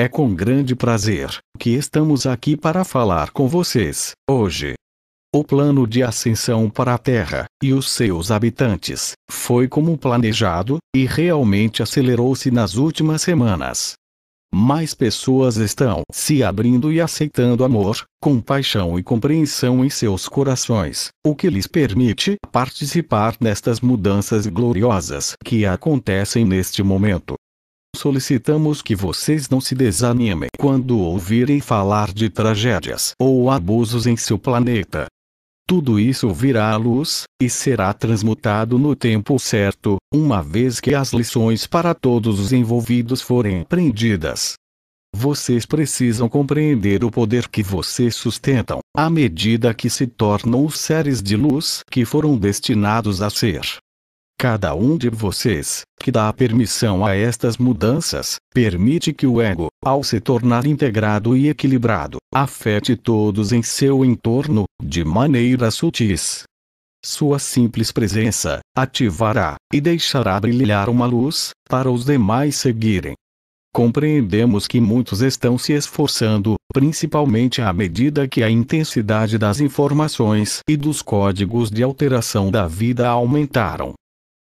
É com grande prazer que estamos aqui para falar com vocês, hoje. O plano de ascensão para a Terra e os seus habitantes foi como planejado e realmente acelerou-se nas últimas semanas. Mais pessoas estão se abrindo e aceitando amor, compaixão e compreensão em seus corações, o que lhes permite participar destas mudanças gloriosas que acontecem neste momento. Solicitamos que vocês não se desanimem quando ouvirem falar de tragédias ou abusos em seu planeta. Tudo isso virá à luz, e será transmutado no tempo certo, uma vez que as lições para todos os envolvidos forem aprendidas. Vocês precisam compreender o poder que vocês sustentam, à medida que se tornam os seres de luz que foram destinados a ser cada um de vocês, que dá permissão a estas mudanças, permite que o ego, ao se tornar integrado e equilibrado, afete todos em seu entorno, de maneiras sutis. Sua simples presença ativará e deixará brilhar uma luz para os demais seguirem. Compreendemos que muitos estão se esforçando, principalmente à medida que a intensidade das informações e dos códigos de alteração da vida aumentaram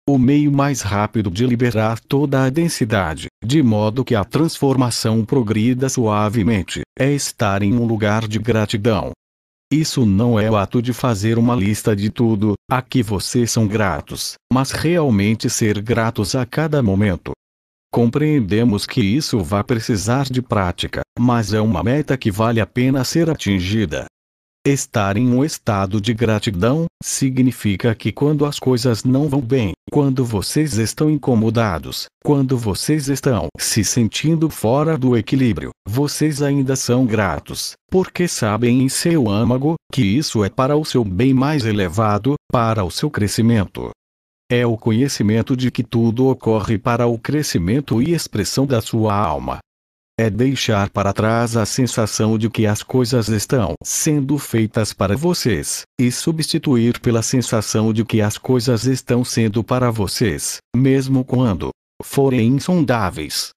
o meio mais rápido de liberar toda a densidade, de modo que a transformação progrida suavemente, é estar em um lugar de gratidão. Isso não é o ato de fazer uma lista de tudo, a que vocês são gratos, mas realmente ser gratos a cada momento. Compreendemos que isso vai precisar de prática, mas é uma meta que vale a pena ser atingida. Estar em um estado de gratidão significa que quando as coisas não vão bem, quando vocês estão incomodados, quando vocês estão se sentindo fora do equilíbrio, vocês ainda são gratos, porque sabem em seu âmago que isso é para o seu bem mais elevado, para o seu crescimento. É o conhecimento de que tudo ocorre para o crescimento e expressão da sua alma, é deixar para trás a sensação de que as coisas estão sendo feitas para vocês, e substituir pela sensação de que as coisas estão sendo para vocês, mesmo quando forem insondáveis.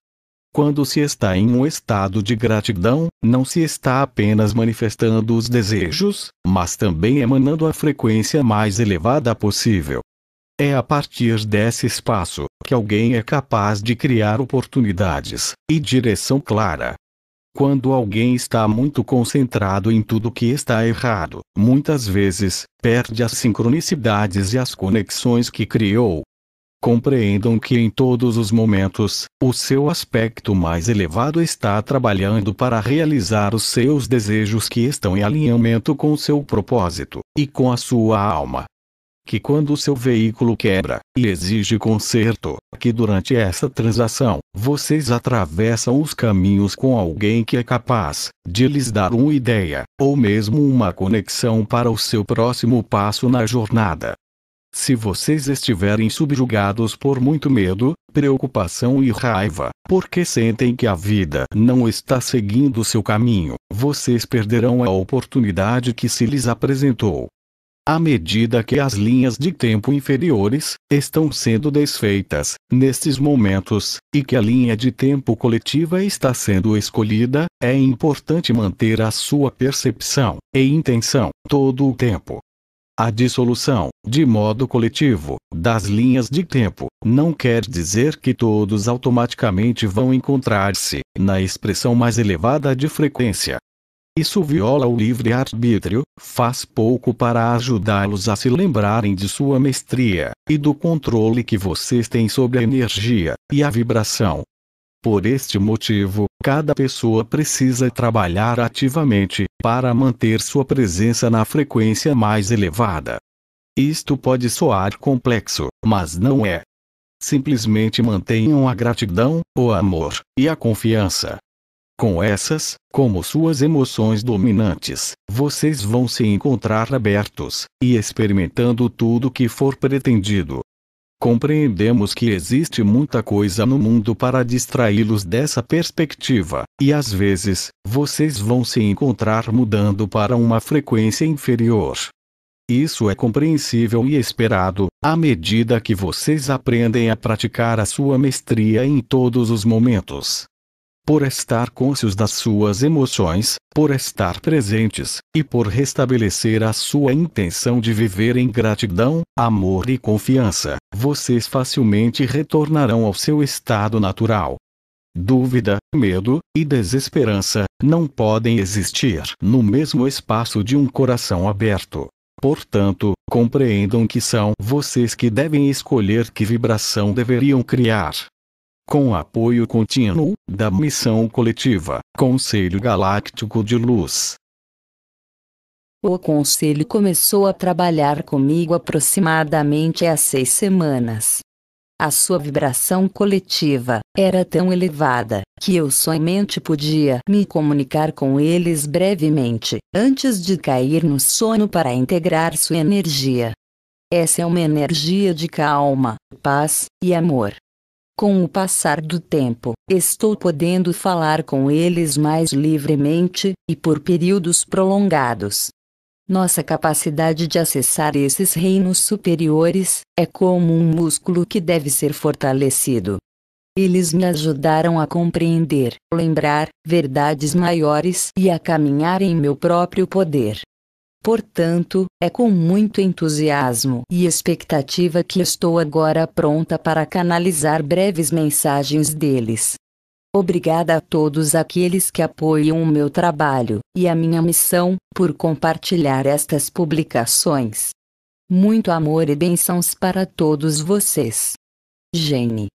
Quando se está em um estado de gratidão, não se está apenas manifestando os desejos, mas também emanando a frequência mais elevada possível, é a partir desse espaço que alguém é capaz de criar oportunidades e direção clara. Quando alguém está muito concentrado em tudo que está errado, muitas vezes, perde as sincronicidades e as conexões que criou. Compreendam que em todos os momentos, o seu aspecto mais elevado está trabalhando para realizar os seus desejos que estão em alinhamento com seu propósito e com a sua alma que quando o seu veículo quebra e exige conserto, que durante essa transação, vocês atravessam os caminhos com alguém que é capaz de lhes dar uma ideia, ou mesmo uma conexão para o seu próximo passo na jornada. Se vocês estiverem subjugados por muito medo, preocupação e raiva, porque sentem que a vida não está seguindo seu caminho, vocês perderão a oportunidade que se lhes apresentou à medida que as linhas de tempo inferiores estão sendo desfeitas, nestes momentos, e que a linha de tempo coletiva está sendo escolhida, é importante manter a sua percepção e intenção todo o tempo. A dissolução, de modo coletivo, das linhas de tempo, não quer dizer que todos automaticamente vão encontrar-se na expressão mais elevada de frequência, isso viola o livre-arbítrio, faz pouco para ajudá-los a se lembrarem de sua mestria, e do controle que vocês têm sobre a energia, e a vibração. Por este motivo, cada pessoa precisa trabalhar ativamente, para manter sua presença na frequência mais elevada. Isto pode soar complexo, mas não é. Simplesmente mantenham a gratidão, o amor e a confiança, com essas, como suas emoções dominantes, vocês vão se encontrar abertos e experimentando tudo que for pretendido. Compreendemos que existe muita coisa no mundo para distraí-los dessa perspectiva, e às vezes, vocês vão se encontrar mudando para uma frequência inferior. Isso é compreensível e esperado, à medida que vocês aprendem a praticar a sua mestria em todos os momentos por estar cônscios das suas emoções, por estar presentes, e por restabelecer a sua intenção de viver em gratidão, amor e confiança, vocês facilmente retornarão ao seu estado natural. Dúvida, medo e desesperança não podem existir no mesmo espaço de um coração aberto. Portanto, compreendam que são vocês que devem escolher que vibração deveriam criar, com apoio contínuo da missão coletiva Conselho Galáctico de Luz. O conselho começou a trabalhar comigo aproximadamente há seis semanas. A sua vibração coletiva era tão elevada que eu somente podia me comunicar com eles brevemente, antes de cair no sono para integrar sua energia. Essa é uma energia de calma, paz e amor, com o passar do tempo, estou podendo falar com eles mais livremente, e por períodos prolongados. Nossa capacidade de acessar esses reinos superiores é como um músculo que deve ser fortalecido. Eles me ajudaram a compreender, lembrar, verdades maiores e a caminhar em meu próprio poder. Portanto, é com muito entusiasmo e expectativa que estou agora pronta para canalizar breves mensagens deles. Obrigada a todos aqueles que apoiam o meu trabalho e a minha missão por compartilhar estas publicações. Muito amor e bênçãos para todos vocês. Gene